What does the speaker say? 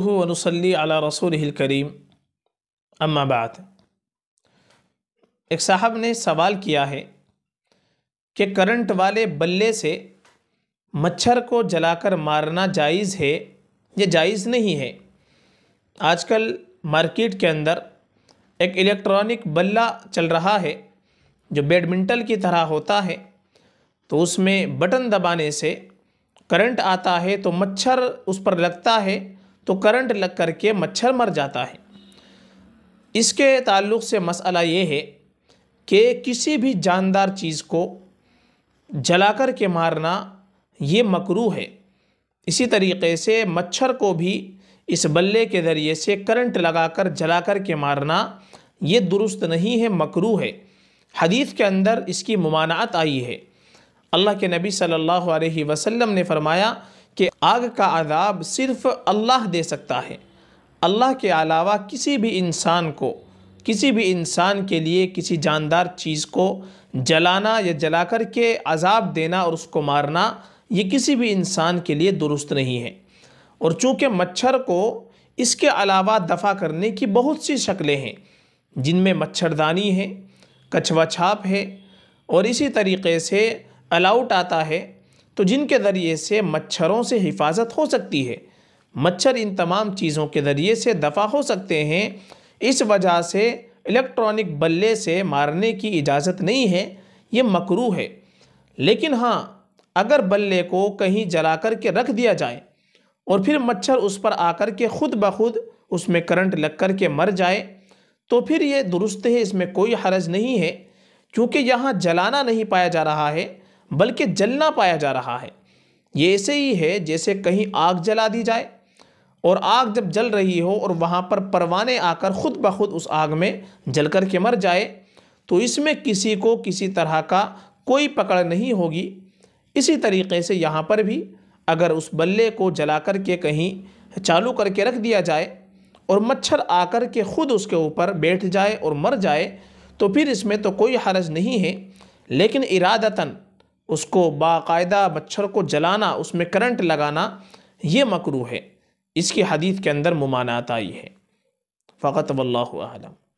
ونصلي على رسوله الكريم करीम अम्माबाद एक साहब ने सवाल किया है कि करंट वाले बल्ले से मच्छर को जलाकर मारना जायज़ है ये जायज़ नहीं है आजकल मार्केट के अंदर एक इलेक्ट्रॉनिक बल्ला चल रहा है जो बैडमिंटन की तरह होता है तो उसमें बटन दबाने से करंट आता है तो मच्छर उस पर लगता है तो करंट लग कर के मच्छर मर जाता है इसके ताल्लुक़ से मसला ये है कि किसी भी जानदार चीज़ को जला कर के मारना ये मकरू है इसी तरीके से मच्छर को भी इस बल्ले के ज़रिए से करंट लगाकर जला कर के मारना ये दुरुस्त नहीं है मकरू है हदीस के अंदर इसकी ममानात आई है अल्लाह के नबी सल्लल्लाहु अलैहि वसल्लम ने फरमाया कि आग का आदाब सिर्फ़ अल्लाह दे सकता है अल्लाह के अलावा किसी भी इंसान को किसी भी इंसान के लिए किसी जानदार चीज़ को जलाना या जला कर के अजाब देना और उसको मारना ये किसी भी इंसान के लिए दुरुस्त नहीं है और चूँकि मच्छर को इसके अलावा दफ़ा करने की बहुत सी शक्लें हैं जिनमें मच्छरदानी है कछवा छाप है और इसी तरीके से अलाउट आता है तो जिनके ज़रिए से मच्छरों से हिफाजत हो सकती है मच्छर इन तमाम चीज़ों के ज़रिए से दफ़ा हो सकते हैं इस वजह से इलेक्ट्रॉनिक बल्ले से मारने की इजाज़त नहीं है ये मकरू है लेकिन हाँ अगर बल्ले को कहीं जला करके रख दिया जाए और फिर मच्छर उस पर आकर के ख़ुद ब खुद उसमें करंट लग कर के मर जाए तो फिर ये दुरुस्त है इसमें कोई हरज नहीं है क्योंकि यहाँ जलाना नहीं पाया जा रहा है बल्कि जलना पाया जा रहा है ये ऐसे ही है जैसे कहीं आग जला दी जाए और आग जब जल रही हो और वहाँ पर परवाने आकर ख़ुद ब खुद उस आग में जल कर के मर जाए तो इसमें किसी को किसी तरह का कोई पकड़ नहीं होगी इसी तरीके से यहाँ पर भी अगर उस बल्ले को जला कर के कहीं चालू करके रख दिया जाए और मच्छर आकर के ख़ुद उसके ऊपर बैठ जाए और मर जाए तो फिर इसमें तो कोई हरज नहीं है लेकिन इरादतन उसको बाकायदा मच्छर को जलाना उसमें करंट लगाना ये मकरू है इसकी हदीत के अंदर ममानात आई है फ़कत वल्लम